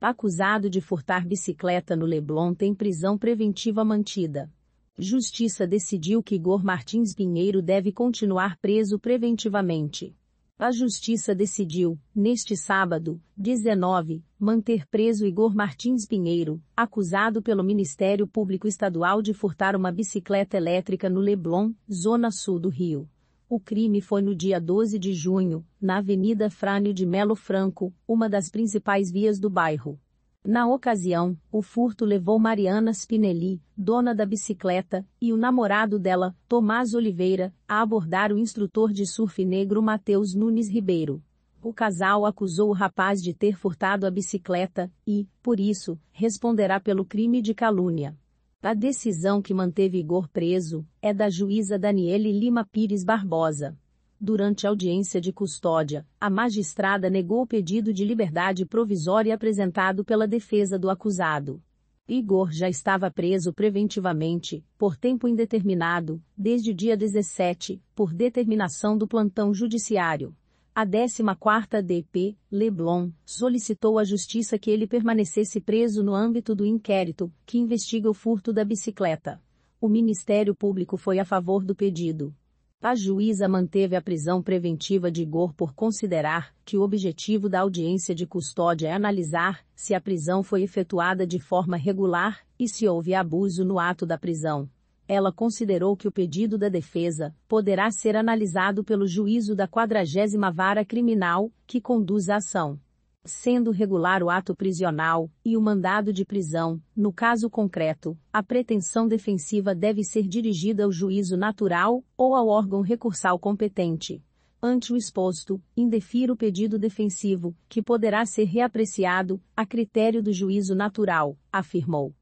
acusado de furtar bicicleta no Leblon tem prisão preventiva mantida. Justiça decidiu que Igor Martins Pinheiro deve continuar preso preventivamente. A Justiça decidiu, neste sábado, 19, manter preso Igor Martins Pinheiro, acusado pelo Ministério Público Estadual de furtar uma bicicleta elétrica no Leblon, zona sul do Rio. O crime foi no dia 12 de junho, na Avenida Frânio de Melo Franco, uma das principais vias do bairro. Na ocasião, o furto levou Mariana Spinelli, dona da bicicleta, e o namorado dela, Tomás Oliveira, a abordar o instrutor de surf negro Matheus Nunes Ribeiro. O casal acusou o rapaz de ter furtado a bicicleta e, por isso, responderá pelo crime de calúnia. A decisão que manteve Igor preso é da juíza Daniele Lima Pires Barbosa. Durante a audiência de custódia, a magistrada negou o pedido de liberdade provisória apresentado pela defesa do acusado. Igor já estava preso preventivamente, por tempo indeterminado, desde o dia 17, por determinação do plantão judiciário. A 14ª DP, Leblon, solicitou à justiça que ele permanecesse preso no âmbito do inquérito, que investiga o furto da bicicleta. O Ministério Público foi a favor do pedido. A juíza manteve a prisão preventiva de Igor por considerar que o objetivo da audiência de custódia é analisar se a prisão foi efetuada de forma regular e se houve abuso no ato da prisão ela considerou que o pedido da defesa poderá ser analisado pelo juízo da 40 Vara Criminal, que conduz a ação. Sendo regular o ato prisional e o mandado de prisão, no caso concreto, a pretensão defensiva deve ser dirigida ao juízo natural ou ao órgão recursal competente. Ante o exposto, indefiro o pedido defensivo, que poderá ser reapreciado, a critério do juízo natural, afirmou.